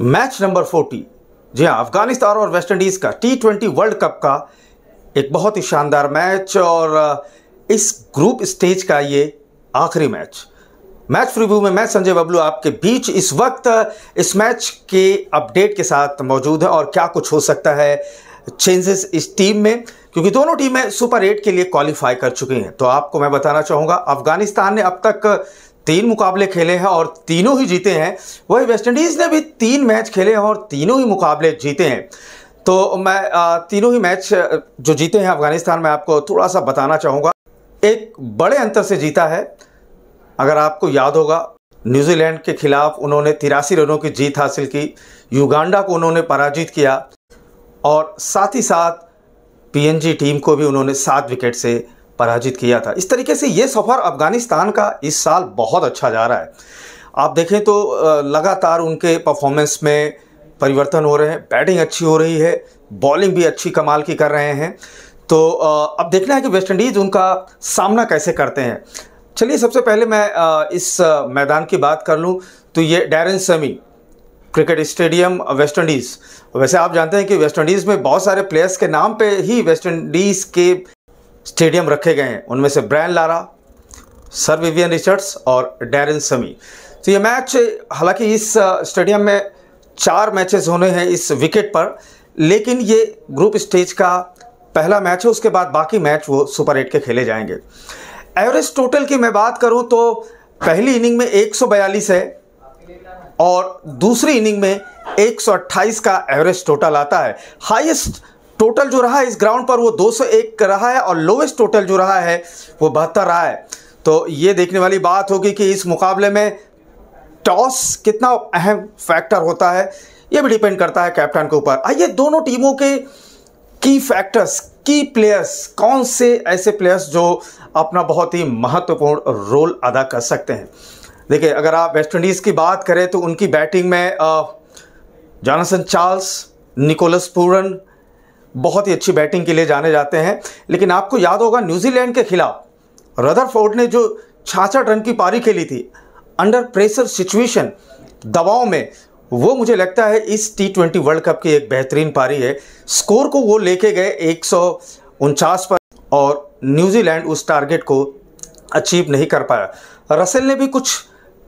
match number forty जी हाँ अफगानिस्तान और West Indies का टी ट्वेंटी वर्ल्ड कप का एक बहुत ही शानदार मैच और इस ग्रुप स्टेज का ये आखिरी मैच मैच रिव्यू में मैं संजय बबलू आपके बीच इस वक्त इस मैच के अपडेट के साथ मौजूद है और क्या कुछ हो सकता है चेंजेस इस टीम में क्योंकि दोनों टीमें सुपर एट के लिए क्वालिफाई कर चुकी हैं तो आपको मैं बताना चाहूंगा अफगानिस्तान ने अब तक तीन मुकाबले खेले हैं और तीनों ही जीते हैं वही वेस्टइंडीज़ ने भी तीन मैच खेले हैं और तीनों ही मुकाबले जीते हैं तो मैं तीनों ही मैच जो जीते हैं अफगानिस्तान में आपको थोड़ा सा बताना चाहूँगा एक बड़े अंतर से जीता है अगर आपको याद होगा न्यूजीलैंड के खिलाफ उन्होंने तिरासी रनों की जीत हासिल की युगांडा को उन्होंने पराजित किया और साथ ही साथ पीएनजी टीम को भी उन्होंने सात विकेट से पराजित किया था इस तरीके से ये सफ़र अफ़गानिस्तान का इस साल बहुत अच्छा जा रहा है आप देखें तो लगातार उनके परफॉर्मेंस में परिवर्तन हो रहे हैं बैटिंग अच्छी हो रही है बॉलिंग भी अच्छी कमाल की कर रहे हैं तो अब देखना है कि वेस्ट इंडीज़ उनका सामना कैसे करते हैं चलिए सबसे पहले मैं इस मैदान की बात कर लूँ तो ये Daren Sammy cricket stadium West Indies वैसे आप जानते हैं कि वेस्ट इंडीज़ में बहुत सारे प्लेयर्स के नाम पे ही वेस्ट इंडीज़ के स्टेडियम रखे गए हैं उनमें से Brian Lara sir Vivian Richards और डेरिन समी तो ये मैच हालांकि इस स्टेडियम में चार मैचेस होने हैं इस विकेट पर लेकिन ये ग्रुप स्टेज का पहला मैच है उसके बाद बाकी मैच वो सुपर एट के खेले जाएंगे एवरेज टोटल की मैं बात करूं तो पहली इनिंग में 142 है और दूसरी इनिंग में 128 का एवरेज टोटल आता है हाईएस्ट टोटल जो रहा है इस ग्राउंड पर वो 201 रहा है और लोवेस्ट टोटल जो रहा है वो बहत्तर रहा है तो ये देखने वाली बात होगी कि इस मुकाबले में टॉस कितना अहम फैक्टर होता है ये भी डिपेंड करता है कैप्टन के ऊपर आइए दोनों टीमों के की फैक्टर्स की प्लेयर्स कौन से ऐसे प्लेयर्स जो अपना बहुत ही महत्वपूर्ण रोल अदा कर सकते हैं देखिए अगर आप वेस्ट इंडीज़ की बात करें तो उनकी बैटिंग में जॉनसन चार्ल्स निकोलस पूरन बहुत ही अच्छी बैटिंग के लिए जाने जाते हैं लेकिन आपको याद होगा न्यूजीलैंड के खिलाफ रदरफोर्ड ने जो छाछठ रन की पारी खेली थी अंडर प्रेशर सिचुएशन दबाव में वो मुझे लगता है इस टी ट्वेंटी वर्ल्ड कप की एक बेहतरीन पारी है स्कोर को वो लेके गए एक पर और न्यूजीलैंड उस टारगेट को अचीव नहीं कर पाया रसेल ने भी कुछ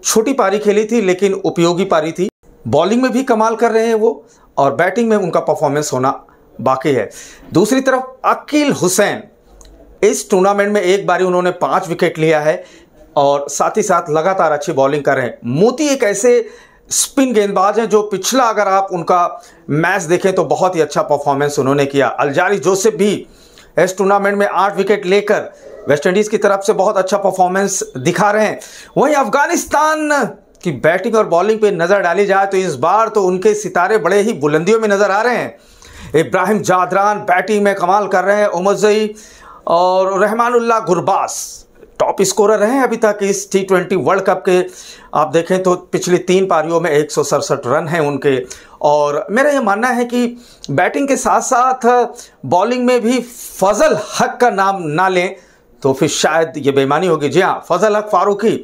छोटी पारी खेली थी लेकिन उपयोगी पारी थी बॉलिंग में भी कमाल कर रहे हैं वो और बैटिंग में उनका परफॉर्मेंस होना बाकी है दूसरी तरफ अकील हुसैन इस टूर्नामेंट में एक बारी उन्होंने पांच विकेट लिया है और साथ ही साथ लगातार अच्छी बॉलिंग कर रहे हैं मोती एक ऐसे स्पिन गेंदबाज हैं जो पिछला अगर आप उनका मैच देखें तो बहुत ही अच्छा परफॉर्मेंस उन्होंने किया अलजारी जोसेफ भी इस टूर्नामेंट में आठ विकेट लेकर वेस्टइंडीज़ की तरफ से बहुत अच्छा परफॉर्मेंस दिखा रहे हैं वहीं अफगानिस्तान की बैटिंग और बॉलिंग पे नज़र डाली जाए तो इस बार तो उनके सितारे बड़े ही बुलंदियों में नज़र आ रहे हैं इब्राहिम जादरान बैटिंग में कमाल कर रहे हैं उमजई और रहमानुल्ला गुरबास टॉप स्कोरर रहे हैं अभी तक इस टी ट्वेंटी वर्ल्ड कप के आप देखें तो पिछली तीन पारियों में एक रन हैं उनके और मेरा ये मानना है कि बैटिंग के साथ साथ बॉलिंग में भी फजल हक का नाम ना लें तो फिर शायद ये बेईमानी होगी जी हाँ फजल हक फारूकी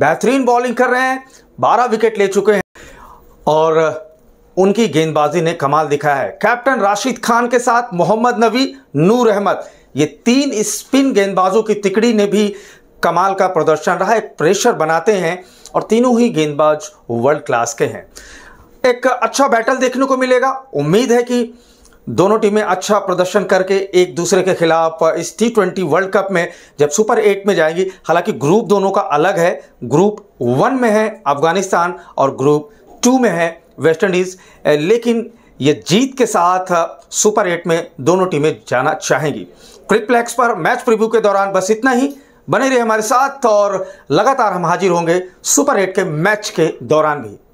बेहतरीन बॉलिंग कर रहे हैं बारह विकेट ले चुके हैं और उनकी गेंदबाजी ने कमाल दिखाया है कैप्टन राशिद खान के साथ मोहम्मद नबी नूर अहमद ये तीन स्पिन गेंदबाजों की तिकड़ी ने भी कमाल का प्रदर्शन रहा एक प्रेशर बनाते हैं और तीनों ही गेंदबाज वर्ल्ड क्लास के हैं एक अच्छा बैटल देखने को मिलेगा उम्मीद है कि दोनों टीमें अच्छा प्रदर्शन करके एक दूसरे के खिलाफ इस टी ट्वेंटी वर्ल्ड कप में जब सुपर एट में जाएंगी हालांकि ग्रुप दोनों का अलग है ग्रुप वन में है अफगानिस्तान और ग्रुप टू में है वेस्ट इंडीज़ लेकिन ये जीत के साथ सुपर एट में दोनों टीमें जाना चाहेंगी क्रिकप्लेक्स पर मैच प्रीव्यू के दौरान बस इतना ही बने रहे हमारे साथ और लगातार हम हाजिर होंगे सुपर एट के मैच के दौरान भी